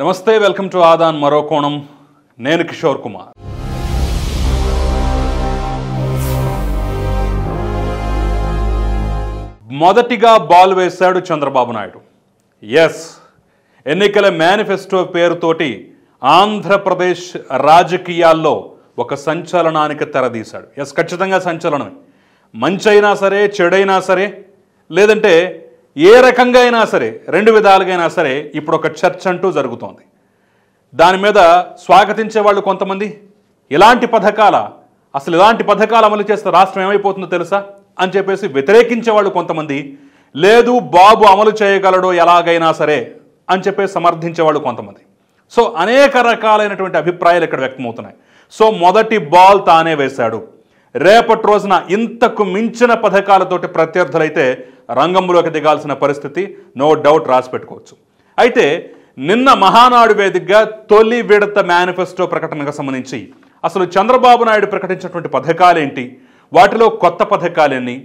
నమస్తే welcome to ఆదాన్ మరో కోణం నేను కిషోర్ కుమార్ మొదటిగా బాల్ వేశాడు చంద్రబాబు నాయుడు ఎస్ ఎన్నికల మేనిఫెస్టో పేరుతోటి ఆంధ్రప్రదేశ్ రాజకీయాల్లో ఒక సంచలనానికి తెరదీశాడు ఎస్ ఖచ్చితంగా సంచలనమే మంచైనా సరే చెడైనా సరే లేదంటే ఏ రకంగా అయినా సరే రెండు అయినా సరే ఇప్పుడు ఒక చర్చ అంటూ జరుగుతోంది దాని మీద స్వాగతించే వాళ్ళు కొంతమంది ఇలాంటి పథకాల అసలు ఇలాంటి పథకాలు అమలు చేస్తే రాష్ట్రం ఏమైపోతుందో తెలుసా అని చెప్పేసి వ్యతిరేకించే వాళ్ళు కొంతమంది లేదు బాబు అమలు చేయగలడో ఎలాగైనా సరే అని చెప్పేసి సమర్థించేవాళ్ళు కొంతమంది సో అనేక రకాలైనటువంటి అభిప్రాయాలు ఇక్కడ వ్యక్తమవుతున్నాయి సో మొదటి బాల్ తానే వేశాడు రేపటి రోజున ఇంతకు మించిన పథకాలతోటి ప్రత్యర్థులైతే రంగంలోకి దిగాల్సిన పరిస్థితి నో డౌట్ రాసి పెట్టుకోవచ్చు అయితే నిన్న మహానాడు వేదికగా తొలి విడత మేనిఫెస్టో ప్రకటనకు సంబంధించి అసలు చంద్రబాబు నాయుడు ప్రకటించినటువంటి పథకాలేంటి వాటిలో కొత్త పథకాలేని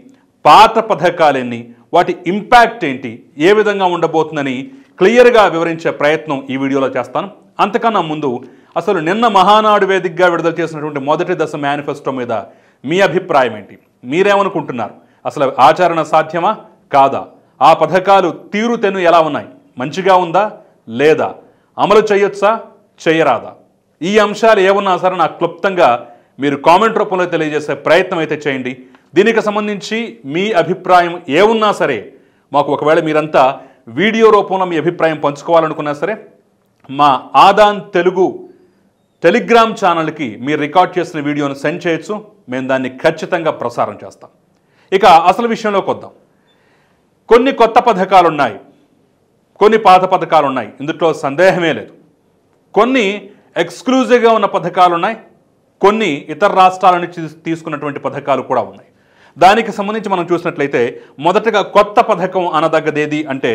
పాత పథకాలేని వాటి ఇంపాక్ట్ ఏంటి ఏ విధంగా ఉండబోతుందని క్లియర్గా వివరించే ప్రయత్నం ఈ వీడియోలో చేస్తాను అంతకన్నా ముందు అసలు నిన్న మహానాడు వేదికగా విడుదల చేసినటువంటి మొదటి దశ మేనిఫెస్టో మీద మీ అభిప్రాయం ఏంటి మీరేమనుకుంటున్నారు అసలు ఆచరణ సాధ్యమా కాదా ఆ పథకాలు తీరుతెను ఎలా ఉన్నాయి మంచిగా ఉందా లేదా అమలు చేయొచ్చా చేయరాదా ఈ అంశాలు ఏమన్నా సరే నాకు క్లుప్తంగా మీరు కామెంట్ రూపంలో తెలియజేసే ప్రయత్నం అయితే చేయండి దీనికి సంబంధించి మీ అభిప్రాయం ఏ ఉన్నా సరే మాకు ఒకవేళ మీరంతా వీడియో రూపంలో మీ అభిప్రాయం పంచుకోవాలనుకున్నా సరే మా ఆదాన్ తెలుగు టెలిగ్రామ్ ఛానల్కి మీరు రికార్డ్ చేసిన వీడియోను సెండ్ చేయొచ్చు మేము దాన్ని ఖచ్చితంగా ప్రసారం చేస్తాం ఇక అసలు విషయంలోకి వద్దాం కొన్ని కొత్త పథకాలు ఉన్నాయి కొన్ని పాత పథకాలు ఉన్నాయి ఇందులో సందేహమే లేదు కొన్ని ఎక్స్క్లూజివ్గా ఉన్న పథకాలు ఉన్నాయి కొన్ని ఇతర రాష్ట్రాల నుంచి తీసుకున్నటువంటి పథకాలు కూడా ఉన్నాయి దానికి సంబంధించి మనం చూసినట్లయితే మొదటగా కొత్త పథకం అనదగ్గదేది అంటే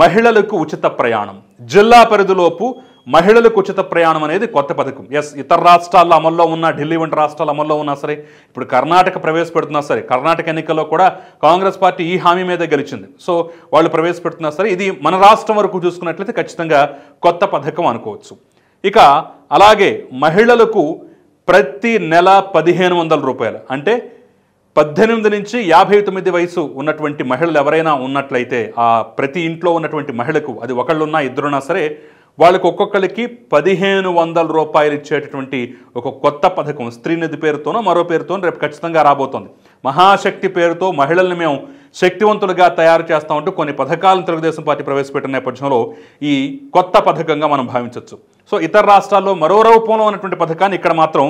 మహిళలకు ఉచిత ప్రయాణం జిల్లా పరిధిలోపు మహిళలకు ఉచిత ప్రయాణం అనేది కొత్త పథకం ఎస్ ఇతర రాష్ట్రాల్లో అమల్లో ఉన్న ఢిల్లీ వంటి రాష్ట్రాలు అమల్లో ఉన్నా సరే ఇప్పుడు కర్ణాటక ప్రవేశపెడుతున్నా సరే కర్ణాటక ఎన్నికల్లో కూడా కాంగ్రెస్ పార్టీ ఈ హామీ మీద గెలిచింది సో వాళ్ళు ప్రవేశపెడుతున్నా సరే ఇది మన రాష్ట్రం వరకు చూసుకున్నట్లయితే ఖచ్చితంగా కొత్త పథకం అనుకోవచ్చు ఇక అలాగే మహిళలకు ప్రతి నెల పదిహేను వందల రూపాయలు అంటే పద్దెనిమిది నుంచి యాభై తొమ్మిది వయసు ఉన్నటువంటి మహిళలు ఎవరైనా ఉన్నట్లయితే ఆ ప్రతి ఇంట్లో ఉన్నటువంటి మహిళకు అది ఒకళ్ళున్నా ఇద్దరున్నా సరే వాళ్ళకి ఒక్కొక్కరికి పదిహేను వందల రూపాయలు ఇచ్చేటటువంటి ఒక కొత్త పథకం స్త్రీనిధి పేరుతోనో మరో పేరుతోనో రేపు ఖచ్చితంగా రాబోతోంది మహాశక్తి పేరుతో మహిళల్ని మేము శక్తివంతులుగా తయారు చేస్తామంటూ కొన్ని పథకాలను తెలుగుదేశం పార్టీ ప్రవేశపెట్టిన నేపథ్యంలో ఈ కొత్త పథకంగా మనం భావించవచ్చు సో ఇతర రాష్ట్రాల్లో మరో రూపంలో ఉన్నటువంటి పథకాన్ని ఇక్కడ మాత్రం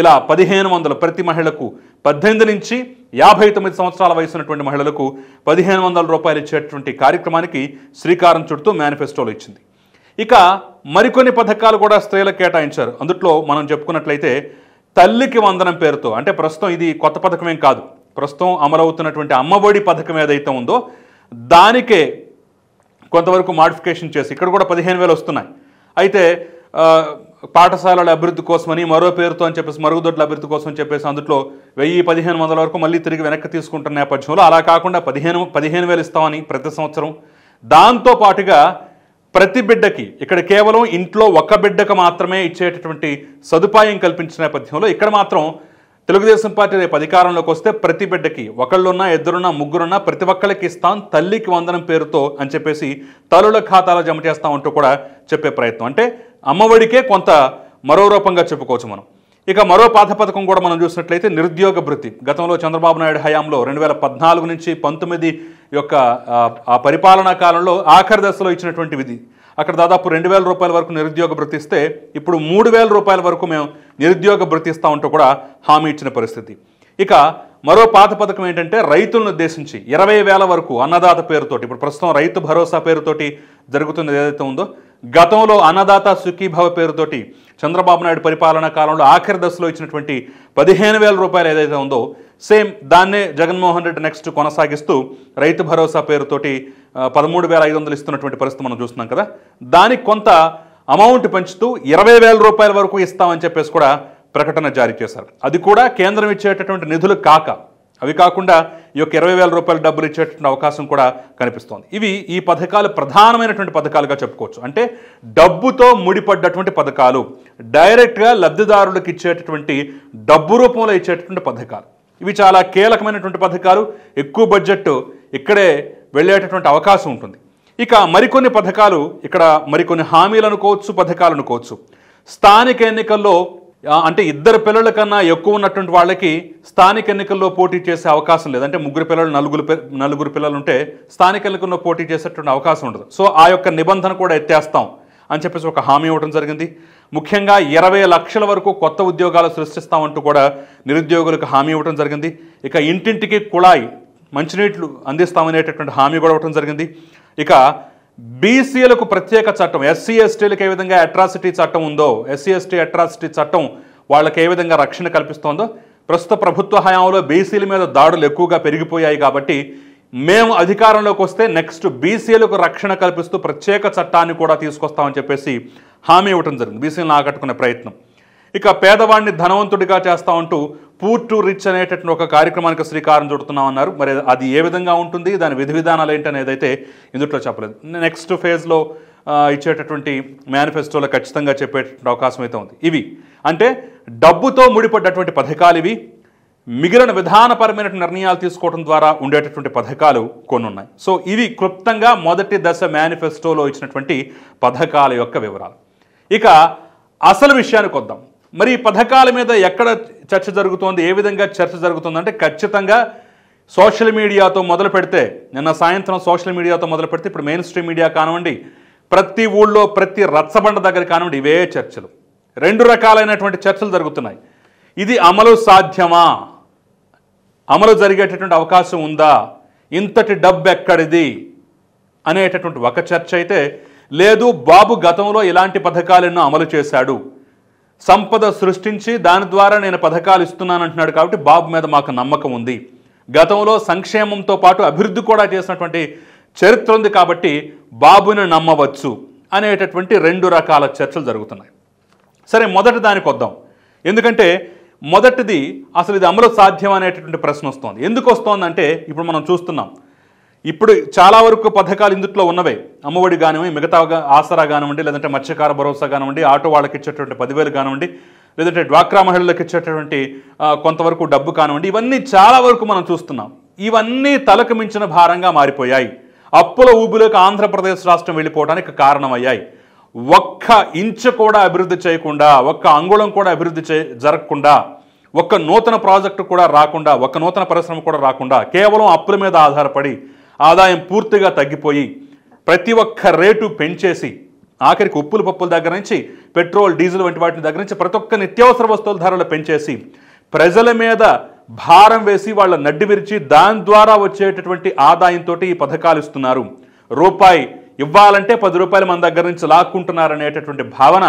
ఇలా పదిహేను వందలు ప్రతి మహిళకు పద్దెనిమిది నుంచి యాభై తొమ్మిది సంవత్సరాల వయసు ఉన్నటువంటి మహిళలకు పదిహేను వందల రూపాయలు ఇచ్చేటువంటి కార్యక్రమానికి శ్రీకారం చుడుతూ మేనిఫెస్టోలో ఇచ్చింది ఇక మరికొన్ని పథకాలు కూడా స్త్రీలకు కేటాయించారు అందుట్లో మనం చెప్పుకున్నట్లయితే తల్లికి వందనం పేరుతో అంటే ప్రస్తుతం ఇది కొత్త పథకమేం కాదు ప్రస్తుతం అమలవుతున్నటువంటి అమ్మఒడి పథకం ఏదైతే ఉందో దానికే కొంతవరకు మాడిఫికేషన్ చేసి ఇక్కడ కూడా పదిహేను వేలు వస్తున్నాయి అయితే పాఠశాలల అభివృద్ధి కోసమని మరో పేరుతో అని చెప్పేసి మరుగుదొడ్ల అభివృద్ధి కోసం చెప్పేసి అందులో వెయ్యి పదిహేను వందల వరకు మళ్ళీ తిరిగి వెనక్కి తీసుకుంటున్న నేపథ్యంలో అలా కాకుండా పదిహేను పదిహేను వేలు ఇస్తామని ప్రతి సంవత్సరం దాంతో పాటుగా ప్రతి బిడ్డకి ఇక్కడ కేవలం ఇంట్లో ఒక్క బిడ్డకు మాత్రమే ఇచ్చేటటువంటి సదుపాయం కల్పించిన నేపథ్యంలో ఇక్కడ మాత్రం తెలుగుదేశం పార్టీ రేపు అధికారంలోకి వస్తే ప్రతి బిడ్డకి ఒకళ్ళున్నా ఇద్దరున్నా ముగ్గురున్నా ప్రతి ఒక్కళ్ళకి ఇస్తాం తల్లికి వందనం పేరుతో అని చెప్పేసి తల్లుల ఖాతాలో జమ చేస్తాం అంటూ కూడా చెప్పే ప్రయత్నం అంటే అమ్మఒడికే కొంత మరో రూపంగా చెప్పుకోవచ్చు మనం ఇక మరో పాత పథకం కూడా మనం చూసినట్లయితే నిరుద్యోగ భృతి గతంలో చంద్రబాబు నాయుడు హయాంలో రెండు వేల పద్నాలుగు నుంచి పంతొమ్మిది యొక్క ఆ పరిపాలనా కాలంలో ఆఖరి దశలో ఇచ్చినటువంటి విధి అక్కడ దాదాపు రెండు వేల రూపాయల వరకు నిరుద్యోగ భృతిస్తే ఇప్పుడు మూడు వేల రూపాయల వరకు మేము నిరుద్యోగ భృతిస్తా ఉంటూ కూడా హామీ ఇచ్చిన పరిస్థితి ఇక మరో పాత పథకం ఏంటంటే రైతులను ఉద్దేశించి ఇరవై వేల వరకు అన్నదాత పేరుతోటి ఇప్పుడు ప్రస్తుతం రైతు భరోసా పేరుతోటి జరుగుతున్నది ఏదైతే ఉందో గతంలో అన్నదాత సుఖీభవ పేరుతోటి చంద్రబాబు నాయుడు పరిపాలనా కాలంలో ఆఖరి దశలో ఇచ్చినటువంటి పదిహేను వేల రూపాయలు ఏదైతే ఉందో సేమ్ దాన్నే జగన్మోహన్ రెడ్డి నెక్స్ట్ కొనసాగిస్తూ రైతు భరోసా పేరుతోటి పదమూడు వేల ఐదు వందలు ఇస్తున్నటువంటి పరిస్థితి మనం చూస్తున్నాం కదా దానికి కొంత అమౌంట్ పెంచుతూ ఇరవై వేల రూపాయల వరకు ఇస్తామని చెప్పేసి కూడా ప్రకటన జారీ చేశారు అది కూడా కేంద్రం ఇచ్చేటటువంటి నిధులు కాక అవి కాకుండా ఈ యొక్క ఇరవై వేల రూపాయల డబ్బులు ఇచ్చేటువంటి అవకాశం కూడా కనిపిస్తోంది ఇవి ఈ పథకాలు ప్రధానమైనటువంటి పథకాలుగా చెప్పుకోవచ్చు అంటే డబ్బుతో ముడిపడ్డటువంటి పథకాలు డైరెక్ట్గా లబ్ధిదారులకు ఇచ్చేటటువంటి డబ్బు రూపంలో ఇచ్చేటటువంటి పథకాలు ఇవి చాలా కీలకమైనటువంటి పథకాలు ఎక్కువ బడ్జెట్ ఇక్కడే వెళ్ళేటటువంటి అవకాశం ఉంటుంది ఇక మరికొన్ని పథకాలు ఇక్కడ మరికొన్ని హామీలు అనుకోవచ్చు పథకాలు అనుకోవచ్చు స్థానిక ఎన్నికల్లో అంటే ఇద్దరు పిల్లల కన్నా ఎక్కువ ఉన్నటువంటి వాళ్ళకి స్థానిక ఎన్నికల్లో పోటీ చేసే అవకాశం లేదు అంటే ముగ్గురు పిల్లలు నలుగురు నలుగురు పిల్లలు ఉంటే స్థానిక ఎన్నికల్లో పోటీ చేసేటువంటి అవకాశం ఉండదు సో ఆ యొక్క నిబంధన కూడా ఎత్తేస్తాం అని చెప్పేసి ఒక హామీ ఇవ్వడం జరిగింది ముఖ్యంగా ఇరవై లక్షల వరకు కొత్త ఉద్యోగాలు సృష్టిస్తామంటూ కూడా నిరుద్యోగులకు హామీ ఇవ్వడం జరిగింది ఇక ఇంటింటికి కుళాయి మంచినీటిలు అందిస్తామనేటటువంటి హామీ కూడా ఇవ్వడం జరిగింది ఇక బీసీలకు ప్రత్యేక చట్టం ఎస్సీ ఎస్టీలకు ఏ విధంగా అట్రాసిటీ చట్టం ఉందో ఎస్సీ ఎస్టీ అట్రాసిటీ చట్టం వాళ్ళకి ఏ విధంగా రక్షణ కల్పిస్తోందో ప్రస్తుత ప్రభుత్వ హయాంలో బీసీల మీద దాడులు ఎక్కువగా పెరిగిపోయాయి కాబట్టి మేము అధికారంలోకి వస్తే నెక్స్ట్ బీసీలకు రక్షణ కల్పిస్తూ ప్రత్యేక చట్టాన్ని కూడా తీసుకొస్తామని చెప్పేసి హామీ ఇవ్వటం జరిగింది బీసీలను ఆకట్టుకునే ప్రయత్నం ఇక పేదవాడిని ధనవంతుడిగా చేస్తామంటూ పూర్ టు రిచ్ అనేటటువంటి ఒక కార్యక్రమానికి శ్రీకారం చుడుతున్నాం అన్నారు మరి అది ఏ విధంగా ఉంటుంది దాని విధి విధానాలు ఏంటి అనేది అయితే ఇందుట్లో చెప్పలేదు నెక్స్ట్ ఫేజ్లో ఇచ్చేటటువంటి మేనిఫెస్టోలో ఖచ్చితంగా చెప్పేటటువంటి అవకాశం అయితే ఉంది ఇవి అంటే డబ్బుతో ముడిపడ్డటువంటి పథకాలు ఇవి మిగిలిన విధానపరమైన నిర్ణయాలు తీసుకోవడం ద్వారా ఉండేటటువంటి పథకాలు కొన్ని ఉన్నాయి సో ఇవి క్లుప్తంగా మొదటి దశ మేనిఫెస్టోలో ఇచ్చినటువంటి పథకాల యొక్క వివరాలు ఇక అసలు విషయానికి వద్దాం మరి ఈ పథకాల మీద ఎక్కడ చర్చ జరుగుతోంది ఏ విధంగా చర్చ జరుగుతుందంటే ఖచ్చితంగా సోషల్ మీడియాతో మొదలు పెడితే నిన్న సాయంత్రం సోషల్ మీడియాతో మొదలు పెడితే ఇప్పుడు మెయిన్ స్ట్రీమ్ మీడియా కానివ్వండి ప్రతి ఊళ్ళో ప్రతి రచ్చబండ దగ్గర కానివ్వండి ఇవే చర్చలు రెండు రకాలైనటువంటి చర్చలు జరుగుతున్నాయి ఇది అమలు సాధ్యమా అమలు జరిగేటటువంటి అవకాశం ఉందా ఇంతటి డబ్బు ఎక్కడిది అనేటటువంటి ఒక చర్చ అయితే లేదు బాబు గతంలో ఇలాంటి ఎన్నో అమలు చేశాడు సంపద సృష్టించి దాని ద్వారా నేను పథకాలు ఇస్తున్నాను అంటున్నాడు కాబట్టి బాబు మీద మాకు నమ్మకం ఉంది గతంలో సంక్షేమంతో పాటు అభివృద్ధి కూడా చేసినటువంటి చరిత్ర ఉంది కాబట్టి బాబుని నమ్మవచ్చు అనేటటువంటి రెండు రకాల చర్చలు జరుగుతున్నాయి సరే మొదటి దానికి వద్దాం ఎందుకంటే మొదటిది అసలు ఇది అమలు సాధ్యం అనేటటువంటి ప్రశ్న వస్తోంది ఎందుకు వస్తోందంటే ఇప్పుడు మనం చూస్తున్నాం ఇప్పుడు చాలా వరకు పథకాలు ఇందుట్లో ఉన్నవే అమ్మఒడి కానివ్వండి మిగతా ఆసరా కానివ్వండి లేదంటే మత్స్యకార భరోసా కానివ్వండి ఆటో వాళ్ళకి ఇచ్చేటువంటి పదివేలు కానివ్వండి లేదంటే డ్వాక్రా మహిళలకు ఇచ్చేటటువంటి కొంతవరకు డబ్బు కానివ్వండి ఇవన్నీ చాలా వరకు మనం చూస్తున్నాం ఇవన్నీ తలకు మించిన భారంగా మారిపోయాయి అప్పుల ఊబిలోకి ఆంధ్రప్రదేశ్ రాష్ట్రం వెళ్ళిపోవడానికి కారణమయ్యాయి ఒక్క ఇంచు కూడా అభివృద్ధి చేయకుండా ఒక్క అంగుళం కూడా అభివృద్ధి చే జరగకుండా ఒక్క నూతన ప్రాజెక్టు కూడా రాకుండా ఒక్క నూతన పరిశ్రమ కూడా రాకుండా కేవలం అప్పుల మీద ఆధారపడి ఆదాయం పూర్తిగా తగ్గిపోయి ప్రతి ఒక్క రేటు పెంచేసి ఆఖరికి ఉప్పులు పప్పుల దగ్గర నుంచి పెట్రోల్ డీజిల్ వంటి వాటి దగ్గర నుంచి ప్రతి ఒక్క నిత్యావసర వస్తువుల ధరలు పెంచేసి ప్రజల మీద భారం వేసి వాళ్ళ నడ్డి విరిచి దాని ద్వారా వచ్చేటటువంటి ఆదాయంతో ఈ పథకాలు ఇస్తున్నారు రూపాయి ఇవ్వాలంటే పది రూపాయలు మన దగ్గర నుంచి లాక్కుంటున్నారనేటటువంటి భావన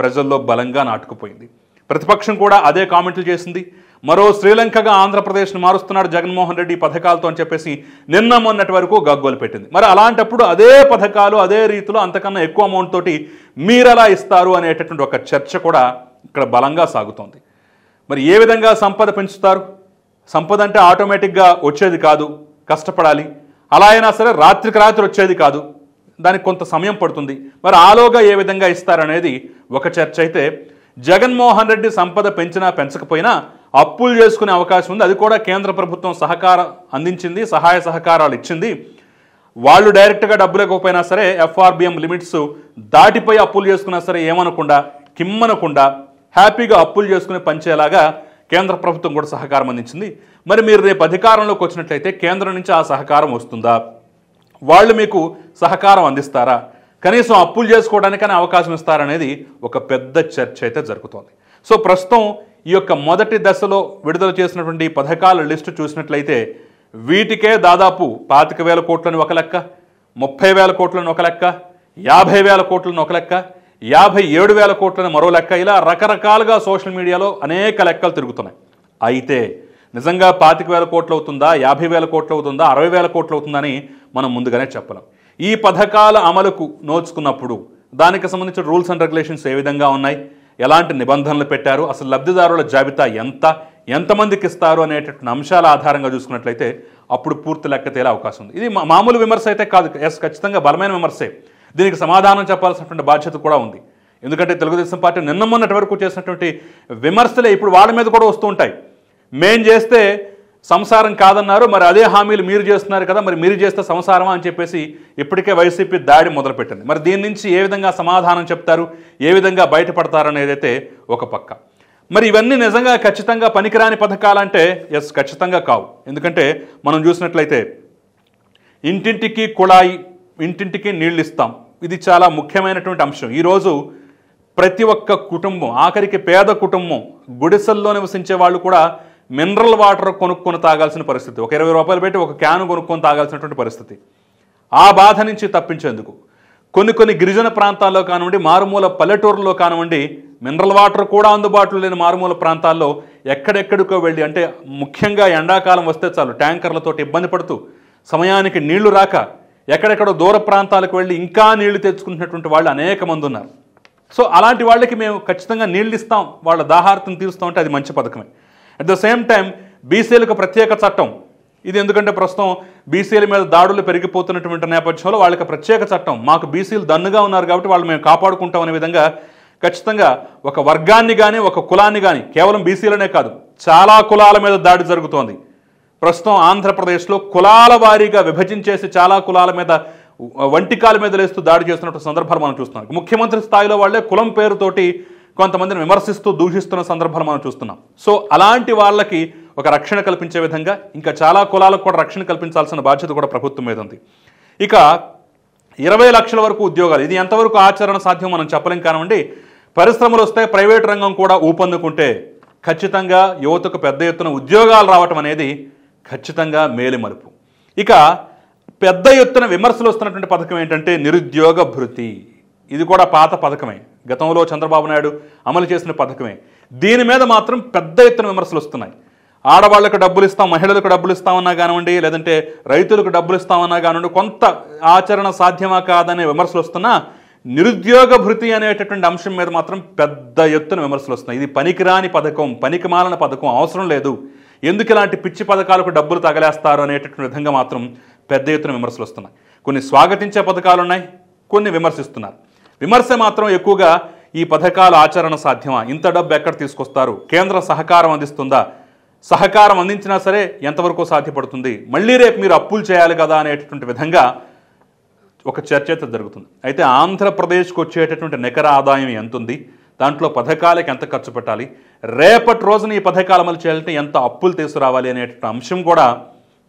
ప్రజల్లో బలంగా నాటుకుపోయింది ప్రతిపక్షం కూడా అదే కామెంట్లు చేసింది మరో శ్రీలంకగా ఆంధ్రప్రదేశ్ను మారుస్తున్నాడు జగన్మోహన్ రెడ్డి పథకాలతో అని చెప్పేసి నిన్న మొన్నటి వరకు గగ్గోలు పెట్టింది మరి అలాంటప్పుడు అదే పథకాలు అదే రీతిలో అంతకన్నా ఎక్కువ అమౌంట్ తోటి మీరెలా ఇస్తారు అనేటటువంటి ఒక చర్చ కూడా ఇక్కడ బలంగా సాగుతోంది మరి ఏ విధంగా సంపద పెంచుతారు సంపద అంటే ఆటోమేటిక్గా వచ్చేది కాదు కష్టపడాలి అలా అయినా సరే రాత్రికి రాత్రి వచ్చేది కాదు దానికి కొంత సమయం పడుతుంది మరి ఆలోగా ఏ విధంగా ఇస్తారనేది ఒక చర్చ అయితే జగన్మోహన్ రెడ్డి సంపద పెంచినా పెంచకపోయినా అప్పులు చేసుకునే అవకాశం ఉంది అది కూడా కేంద్ర ప్రభుత్వం సహకారం అందించింది సహాయ సహకారాలు ఇచ్చింది వాళ్ళు డైరెక్ట్గా డబ్బు లేకపోయినా సరే ఎఫ్ఆర్బిఎం లిమిట్స్ దాటిపోయి అప్పులు చేసుకున్నా సరే ఏమనకుండా కిమ్మనకుండా హ్యాపీగా అప్పులు చేసుకుని పంచేలాగా కేంద్ర ప్రభుత్వం కూడా సహకారం అందించింది మరి మీరు రేపు అధికారంలోకి వచ్చినట్లయితే కేంద్రం నుంచి ఆ సహకారం వస్తుందా వాళ్ళు మీకు సహకారం అందిస్తారా కనీసం అప్పులు చేసుకోవడానికైనా అవకాశం ఇస్తారనేది ఒక పెద్ద చర్చ అయితే జరుగుతోంది సో ప్రస్తుతం ఈ యొక్క మొదటి దశలో విడుదల చేసినటువంటి పథకాల లిస్టు చూసినట్లయితే వీటికే దాదాపు పాతిక వేల కోట్లను ఒక లెక్క ముప్పై వేల కోట్లను ఒక లెక్క యాభై వేల కోట్లను ఒక లెక్క యాభై ఏడు వేల కోట్లను మరో లెక్క ఇలా రకరకాలుగా సోషల్ మీడియాలో అనేక లెక్కలు తిరుగుతున్నాయి అయితే నిజంగా పాతిక వేల కోట్లు అవుతుందా యాభై వేల కోట్లు అవుతుందా అరవై వేల కోట్లు అవుతుందని మనం ముందుగానే చెప్పలేం ఈ పథకాల అమలుకు నోచుకున్నప్పుడు దానికి సంబంధించిన రూల్స్ అండ్ రెగ్యులేషన్స్ ఏ విధంగా ఉన్నాయి ఎలాంటి నిబంధనలు పెట్టారు అసలు లబ్ధిదారుల జాబితా ఎంత ఎంతమందికి ఇస్తారు అనేటటువంటి అంశాల ఆధారంగా చూసుకున్నట్లయితే అప్పుడు పూర్తి లెక్క తేలే అవకాశం ఉంది ఇది మామూలు విమర్శ అయితే కాదు ఎస్ ఖచ్చితంగా బలమైన విమర్శే దీనికి సమాధానం చెప్పాల్సినటువంటి బాధ్యత కూడా ఉంది ఎందుకంటే తెలుగుదేశం పార్టీ నిన్న మొన్నటి వరకు చేసినటువంటి విమర్శలే ఇప్పుడు వాళ్ళ మీద కూడా వస్తూ ఉంటాయి మేం చేస్తే సంసారం కాదన్నారు మరి అదే హామీలు మీరు చేస్తున్నారు కదా మరి మీరు చేస్తే సంసారమా అని చెప్పేసి ఇప్పటికే వైసీపీ దాడి మొదలుపెట్టింది మరి దీని నుంచి ఏ విధంగా సమాధానం చెప్తారు ఏ విధంగా బయటపడతారనేదైతే ఒక పక్క మరి ఇవన్నీ నిజంగా ఖచ్చితంగా పనికిరాని పథకాలంటే ఎస్ ఖచ్చితంగా కావు ఎందుకంటే మనం చూసినట్లయితే ఇంటింటికి కుళాయి ఇంటింటికి నీళ్ళు ఇస్తాం ఇది చాలా ముఖ్యమైనటువంటి అంశం ఈరోజు ప్రతి ఒక్క కుటుంబం ఆఖరికి పేద కుటుంబం గుడిసెల్లో నివసించే వాళ్ళు కూడా మినరల్ వాటర్ కొనుక్కొని తాగాల్సిన పరిస్థితి ఒక ఇరవై రూపాయలు పెట్టి ఒక క్యాను కొనుక్కొని తాగాల్సినటువంటి పరిస్థితి ఆ బాధ నుంచి తప్పించేందుకు కొన్ని కొన్ని గిరిజన ప్రాంతాల్లో కానివ్వండి మారుమూల పల్లెటూరులో కానివ్వండి మినరల్ వాటర్ కూడా అందుబాటులో లేని మారుమూల ప్రాంతాల్లో ఎక్కడెక్కడికో వెళ్ళి అంటే ముఖ్యంగా ఎండాకాలం వస్తే చాలు ట్యాంకర్లతో ఇబ్బంది పడుతూ సమయానికి నీళ్లు రాక ఎక్కడెక్కడో దూర ప్రాంతాలకు వెళ్ళి ఇంకా నీళ్లు తెచ్చుకుంటున్నటువంటి వాళ్ళు అనేక మంది ఉన్నారు సో అలాంటి వాళ్ళకి మేము ఖచ్చితంగా నీళ్ళు ఇస్తాం వాళ్ళ దాహార్థం తీరుస్తాం అంటే అది మంచి పథకమే అట్ ద సేమ్ టైం బీసీలకు ప్రత్యేక చట్టం ఇది ఎందుకంటే ప్రస్తుతం బీసీల మీద దాడులు పెరిగిపోతున్నటువంటి నేపథ్యంలో వాళ్ళకి ప్రత్యేక చట్టం మాకు బీసీలు దన్నుగా ఉన్నారు కాబట్టి వాళ్ళు మేము కాపాడుకుంటాం అనే విధంగా ఖచ్చితంగా ఒక వర్గాన్ని కానీ ఒక కులాన్ని కానీ కేవలం బీసీలనే కాదు చాలా కులాల మీద దాడి జరుగుతోంది ప్రస్తుతం ఆంధ్రప్రదేశ్లో కులాల వారీగా విభజించేసి చాలా కులాల మీద వంటికాల మీద లేస్తూ దాడి చేస్తున్నటువంటి సందర్భాలు మనం చూస్తున్నాం ముఖ్యమంత్రి స్థాయిలో వాళ్ళే కులం పేరుతోటి కొంతమందిని విమర్శిస్తూ దూషిస్తున్న సందర్భాలు మనం చూస్తున్నాం సో అలాంటి వాళ్ళకి ఒక రక్షణ కల్పించే విధంగా ఇంకా చాలా కులాలకు కూడా రక్షణ కల్పించాల్సిన బాధ్యత కూడా ప్రభుత్వం మీద ఉంది ఇక ఇరవై లక్షల వరకు ఉద్యోగాలు ఇది ఎంతవరకు ఆచరణ సాధ్యం మనం చెప్పలేం కానివ్వండి పరిశ్రమలు వస్తే ప్రైవేట్ రంగం కూడా ఊపందుకుంటే ఖచ్చితంగా యువతకు పెద్ద ఎత్తున ఉద్యోగాలు రావటం అనేది ఖచ్చితంగా మేలిమలుపు ఇక పెద్ద ఎత్తున విమర్శలు వస్తున్నటువంటి పథకం ఏంటంటే నిరుద్యోగ భృతి ఇది కూడా పాత పథకమే గతంలో చంద్రబాబు నాయుడు అమలు చేసిన పథకమే దీని మీద మాత్రం పెద్ద ఎత్తున విమర్శలు వస్తున్నాయి ఆడవాళ్లకు డబ్బులు ఇస్తాం మహిళలకు డబ్బులు ఇస్తామన్నా కానివ్వండి లేదంటే రైతులకు డబ్బులు ఇస్తామన్నా కానివ్వండి కొంత ఆచరణ సాధ్యమా కాదనే విమర్శలు వస్తున్నా నిరుద్యోగ భృతి అనేటటువంటి అంశం మీద మాత్రం పెద్ద ఎత్తున విమర్శలు వస్తున్నాయి ఇది పనికిరాని పథకం పనికిమాలిన పథకం అవసరం లేదు ఎందుకు ఇలాంటి పిచ్చి పథకాలకు డబ్బులు తగలేస్తారు అనేటటువంటి విధంగా మాత్రం పెద్ద ఎత్తున విమర్శలు వస్తున్నాయి కొన్ని స్వాగతించే పథకాలు ఉన్నాయి కొన్ని విమర్శిస్తున్నారు విమర్శ మాత్రం ఎక్కువగా ఈ పథకాల ఆచరణ సాధ్యమా ఇంత డబ్బు ఎక్కడ తీసుకొస్తారు కేంద్ర సహకారం అందిస్తుందా సహకారం అందించినా సరే ఎంతవరకు సాధ్యపడుతుంది మళ్ళీ రేపు మీరు అప్పులు చేయాలి కదా అనేటటువంటి విధంగా ఒక చర్చ అయితే జరుగుతుంది అయితే ఆంధ్రప్రదేశ్కి వచ్చేటటువంటి నికర ఆదాయం ఎంత ఉంది దాంట్లో పథకాలకు ఎంత ఖర్చు పెట్టాలి రేపటి రోజున ఈ పథకాలు అమలు చేయాలంటే ఎంత అప్పులు తీసుకురావాలి అనేటువంటి అంశం కూడా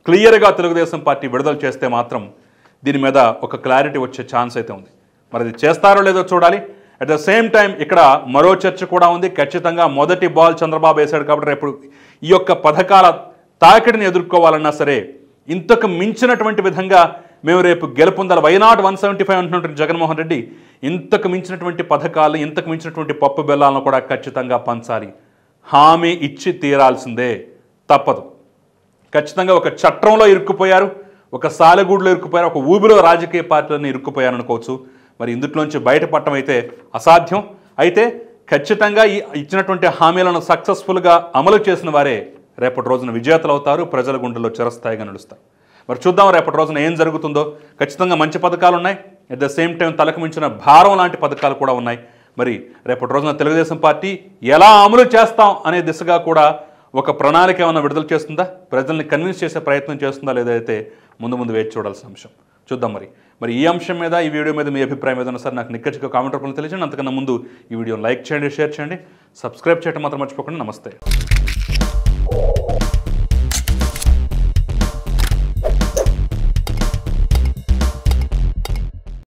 క్లియర్గా తెలుగుదేశం పార్టీ విడుదల చేస్తే మాత్రం దీని మీద ఒక క్లారిటీ వచ్చే ఛాన్స్ అయితే ఉంది మరి అది చేస్తారో లేదో చూడాలి అట్ ద సేమ్ టైం ఇక్కడ మరో చర్చ కూడా ఉంది ఖచ్చితంగా మొదటి బాల్ చంద్రబాబు వేశాడు కాబట్టి రేపు ఈ యొక్క పథకాల తాకిడిని ఎదుర్కోవాలన్నా సరే ఇంతకు మించినటువంటి విధంగా మేము రేపు గెలుపొందాలి వైనాట్ వన్ సెవెంటీ ఫైవ్ అంటున్నటువంటి జగన్మోహన్ రెడ్డి ఇంతకు మించినటువంటి పథకాలు ఇంతకు మించినటువంటి పప్పు బెల్లాలను కూడా ఖచ్చితంగా పంచాలి హామీ ఇచ్చి తీరాల్సిందే తప్పదు ఖచ్చితంగా ఒక చట్టంలో ఇరుక్కుపోయారు ఒక సాలెగూడులో ఇరుక్కుపోయారు ఒక ఊబిలో రాజకీయ పార్టీలను ఇరుక్కుపోయారనుకోవచ్చు మరి ఇందుట్లోంచి బయటపడటం అయితే అసాధ్యం అయితే ఖచ్చితంగా ఈ ఇచ్చినటువంటి హామీలను సక్సెస్ఫుల్గా అమలు చేసిన వారే రేపటి రోజున విజేతలు అవుతారు ప్రజల గుండెల్లో చిరస్థాయిగా నడుస్తారు మరి చూద్దాం రేపటి రోజున ఏం జరుగుతుందో ఖచ్చితంగా మంచి పథకాలు ఉన్నాయి అట్ ద సేమ్ టైం తలకు మించిన భారం లాంటి పథకాలు కూడా ఉన్నాయి మరి రేపటి రోజున తెలుగుదేశం పార్టీ ఎలా అమలు చేస్తాం అనే దిశగా కూడా ఒక ప్రణాళిక ఏమైనా విడుదల చేస్తుందా ప్రజల్ని కన్విన్స్ చేసే ప్రయత్నం చేస్తుందా లేదైతే ముందు ముందు వేచి చూడాల్సిన అంశం చూద్దాం మరి మరి ఈ అంశం మీద ఈ వీడియో మీద మీ అభిప్రాయం ఏదైనా సార్ నాకు నిక్కచ్చిగా కామెంట్ రూపంలో తెలియజేయండి అంతకన్నా ముందు ఈ వీడియోని లైక్ చేయండి షేర్ చేయండి సబ్స్క్రైబ్ చేయడం మాత్రం మర్చిపోకండి నమస్తే